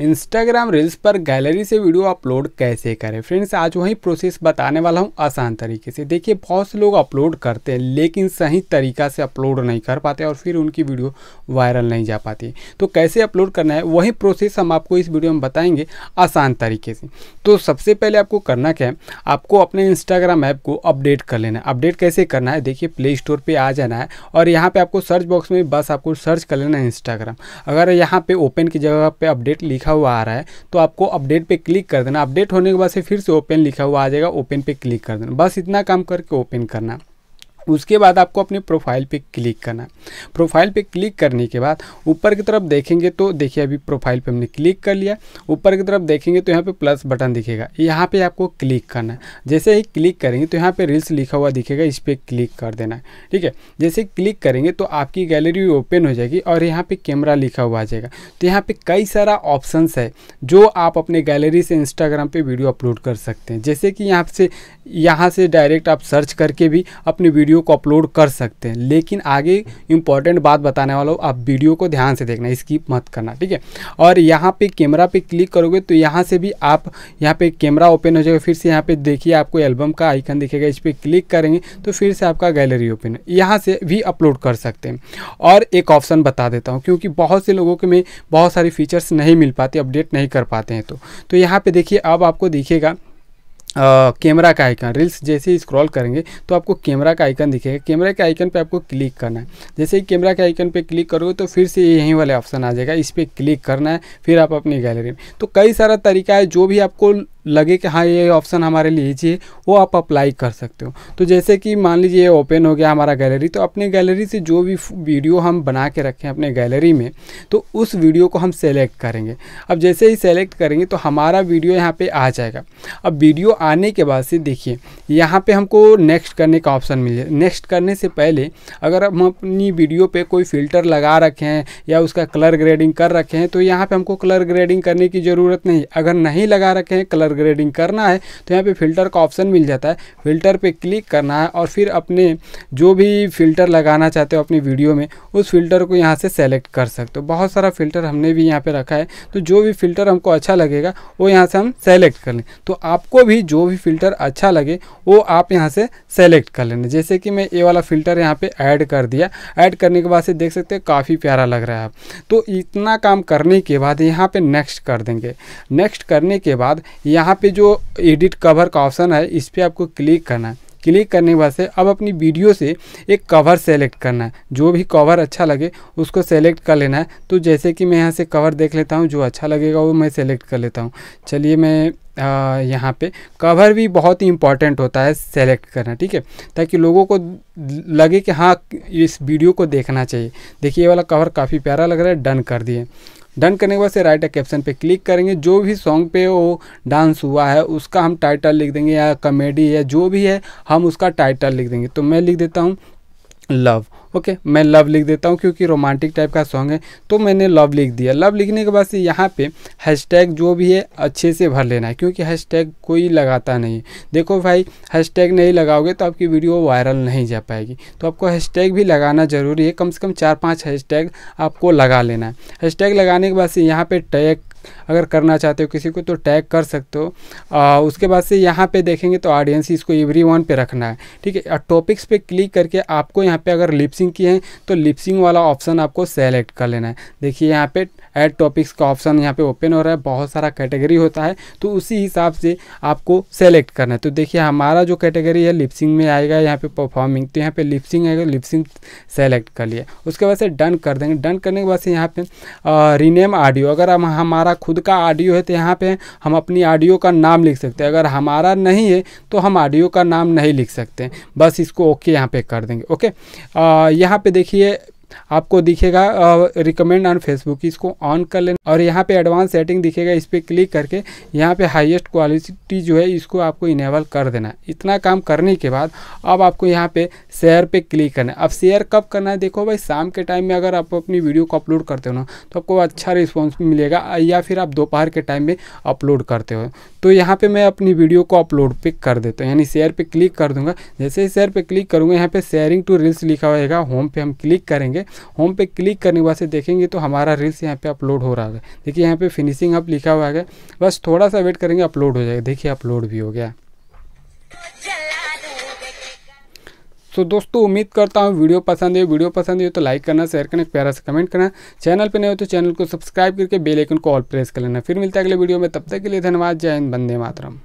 Instagram reels पर gallery से video upload कैसे करें फ्रेंड्स आज वही प्रोसेस बताने वाला हूं आसान तरीके से देखिए बहुत से लोग अपलोड करते हैं लेकिन सही तरीका से अपलोड नहीं कर पाते और फिर उनकी वीडियो वायरल नहीं जा पाती तो कैसे अपलोड करना है वही प्रोसेस हम आपको इस वीडियो में बताएंगे आसान तरीके से तो सबसे पहले आपको करना क्या है आपको अपने इंस्टाग्राम ऐप को अपडेट कर लेना है अपडेट कैसे करना है देखिए प्ले स्टोर पर आ जाना है और यहाँ पर आपको सर्च बॉक्स में बस आपको सर्च कर लेना है इंस्टाग्राम अगर यहाँ पर ओपन की जगह पर अपडेट लिख लिखा हुआ आ रहा है तो आपको अपडेट पे क्लिक कर देना अपडेट होने के बाद से फिर से ओपन लिखा हुआ आ जाएगा ओपन पे क्लिक कर देना बस इतना काम करके ओपन करना उसके बाद आपको अपने प्रोफाइल पे क्लिक करना है प्रोफाइल पे क्लिक करने के बाद ऊपर की तरफ देखेंगे तो देखिए अभी प्रोफाइल पे हमने क्लिक कर लिया ऊपर की तरफ देखेंगे तो यहाँ पे प्लस बटन दिखेगा यहाँ पे आपको क्लिक करना है जैसे ही क्लिक करेंगे तो यहाँ पे रील्स लिखा हुआ दिखेगा इस पर क्लिक कर देना है ठीक है जैसे क्लिक करेंगे तो आपकी गैलरी ओपन हो जाएगी और यहाँ पर कैमरा लिखा हुआ आ जाएगा तो यहाँ पर कई सारा ऑप्शन है जो आप अपने गैलरी से इंस्टाग्राम पर वीडियो अपलोड कर सकते हैं जैसे कि यहाँ से यहाँ से डायरेक्ट आप सर्च करके भी अपनी वीडियो वीडियो को अपलोड कर सकते हैं लेकिन आगे इंपॉर्टेंट बात बताने वाला हूँ आप वीडियो को ध्यान से देखना स्किप मत करना ठीक है और यहाँ पे कैमरा पे क्लिक करोगे तो यहाँ से भी आप यहाँ पे कैमरा ओपन हो जाएगा फिर से यहाँ पे देखिए आपको एल्बम का आइकन दिखेगा इस पर क्लिक करेंगे तो फिर से आपका गैलरी ओपन यहाँ से भी अपलोड कर सकते हैं और एक ऑप्शन बता देता हूँ क्योंकि बहुत से लोगों के में बहुत सारी फीचर्स नहीं मिल पाती अपडेट नहीं कर पाते हैं तो, तो यहाँ पर देखिए अब आपको दिखेगा कैमरा का आइकन रील्स जैसे ही स्क्रॉल करेंगे तो आपको कैमरा का आइकन दिखेगा कैमरा के आइकन पे आपको क्लिक करना है जैसे ही कैमरा के आइकन पे क्लिक करोगे तो फिर से यहीं वाले ऑप्शन आ जाएगा इस पर क्लिक करना है फिर आप अपनी गैलरी में तो कई सारा तरीका है जो भी आपको लगे कि हाँ ये ऑप्शन हमारे लिए चाहिए वो आप अप्लाई कर सकते हो तो जैसे कि मान लीजिए ये ओपन हो गया हमारा गैलरी तो अपने गैलरी से जो भी वीडियो हम बना के रखें अपने गैलरी में तो उस वीडियो को हम सेलेक्ट करेंगे अब जैसे ही सेलेक्ट करेंगे तो हमारा वीडियो यहाँ पर आ जाएगा अब वीडियो आने के बाद से देखिए यहाँ पर हमको नेक्स्ट करने का ऑप्शन मिले नेक्स्ट करने से पहले अगर हम अपनी वीडियो पर कोई फ़िल्टर लगा रखे हैं या उसका कलर ग्रेडिंग कर रखे हैं तो यहाँ पर हमको कलर ग्रेडिंग करने की ज़रूरत नहीं अगर नहीं लगा रखे हैं कलर फिल्टर ग्रेडिंग करना है तो यहाँ पे फ़िल्टर का ऑप्शन मिल जाता है फ़िल्टर पे क्लिक करना है और फिर अपने जो भी फ़िल्टर लगाना चाहते हो अपनी वीडियो में उस फ़िल्टर को यहाँ से सेलेक्ट कर सकते हो बहुत सारा फ़िल्टर हमने भी यहाँ पर रखा है तो जो भी फ़िल्टर हमको अच्छा लगेगा वो यहाँ से हम सेलेक्ट कर लें तो आपको भी जो भी फ़िल्टर अच्छा लगे वो आप यहाँ से सेलेक्ट कर लेना जैसे कि मैं ये वाला फ़िल्टर यहाँ पर ऐड कर दिया ऐड करने के बाद से देख सकते हैं काफ़ी प्यारा लग रहा है आप तो इतना काम करने के बाद यहाँ पे नेक्स्ट कर देंगे नेक्स्ट करने के बाद यहाँ यहाँ पे जो एडिट कवर का ऑप्शन है इस पर आपको क्लिक करना है क्लिक करने के बाद से अब अपनी वीडियो से एक कवर सेलेक्ट करना है जो भी कवर अच्छा लगे उसको सेलेक्ट कर लेना है तो जैसे कि मैं यहाँ से कवर देख लेता हूँ जो अच्छा लगेगा वो मैं सेलेक्ट कर लेता हूँ चलिए मैं यहाँ पे कवर भी बहुत ही इम्पॉर्टेंट होता है सेलेक्ट करना ठीक है ताकि लोगों को लगे कि हाँ इस वीडियो को देखना चाहिए देखिए ये वाला कवर काफ़ी प्यारा लग रहा है डन कर दिए डन करने के बाद से राइट कैप्शन पे क्लिक करेंगे जो भी सॉन्ग पे वो डांस हुआ है उसका हम टाइटल लिख देंगे या कॉमेडी या जो भी है हम उसका टाइटल लिख देंगे तो मैं लिख देता हूँ लव ओके मैं लव लिख देता हूँ क्योंकि रोमांटिक टाइप का सॉन्ग है तो मैंने लव लिख दिया लव लिखने के बाद से यहाँ पे हैशटैग जो भी है अच्छे से भर लेना है क्योंकि हैशटैग कोई लगाता नहीं देखो भाई हैशटैग नहीं लगाओगे तो आपकी वीडियो वायरल नहीं जा पाएगी तो आपको हैशटैग भी लगाना ज़रूरी है कम से कम चार पाँच हैश आपको लगा लेना है हैशटैग लगाने के बाद से यहाँ पर टैग अगर करना चाहते हो किसी को तो टैग कर सकते हो आ, उसके बाद से यहाँ पे देखेंगे तो ऑडियंस इसको एवरी वन पर रखना है ठीक है टॉपिक्स पे क्लिक करके आपको यहाँ पे अगर लिपसिंग की है तो लिपसिंग वाला ऑप्शन आपको सेलेक्ट कर लेना है देखिए यहाँ पे ऐड टॉपिक्स का ऑप्शन यहाँ पे ओपन हो रहा है बहुत सारा कैटेगरी होता है तो उसी हिसाब से आपको सेलेक्ट करना है तो देखिए हमारा जो कैटेगरी है लिपसिंग में आएगा यहाँ पे परफॉर्मिंग तो यहाँ पे लिपसिंग आएगा लिपसिंग सेलेक्ट कर लिया उसके बाद से डन कर देंगे डन करने के बाद से यहाँ पे रीनेम ऑडियो अगर हम हमारा खुद का ऑडियो है तो यहाँ पे हम अपनी ऑडियो का नाम लिख सकते हैं अगर हमारा नहीं है तो हम ऑडियो का नाम नहीं लिख सकते बस इसको ओके यहाँ पे कर देंगे ओके यहाँ पे देखिए आपको दिखेगा रिकमेंड ऑन फेसबुक इसको ऑन कर लेना और यहाँ पे एडवांस सेटिंग दिखेगा इस पर क्लिक करके यहाँ पे हाईएस्ट क्वालिटी जो है इसको आपको इनेबल कर देना इतना काम करने के बाद अब आपको यहाँ पे शेयर पे क्लिक करना है अब शेयर कब करना है देखो भाई शाम के टाइम में अगर आप अपनी वीडियो को अपलोड करते हो ना तो आपको अच्छा रिस्पॉन्स मिलेगा या फिर आप दोपहर के टाइम में अपलोड करते हो तो यहाँ पे मैं अपनी वीडियो को अपलोड पे कर देता हूँ यानी शेयर पे क्लिक कर दूंगा जैसे ही शेयर पे क्लिक करूँगा यहाँ पे शेयरिंग टू रील्स लिखा होएगा होम पे हम क्लिक करेंगे होम पे क्लिक करने के बाद से देखेंगे तो हमारा रील्स यहाँ पे अपलोड हो रहा है देखिए यहाँ पे फिनिशिंग अप लिखा हुआ है बस थोड़ा सा वेट करेंगे अपलोड हो जाएगा देखिए अपलोड भी हो गया तो दोस्तों उम्मीद करता हूँ वीडियो पसंद है वीडियो पसंद है तो लाइक करना शेयर करना प्यारा से कमेंट करना चैनल पर नहीं हो तो चैनल को सब्सक्राइब करके बेलाइकन को ऑल प्रेस कर लेना फिर मिलता है अगले वीडियो में तब तक के लिए धन्यवाद जय हिंद बंदे मातरम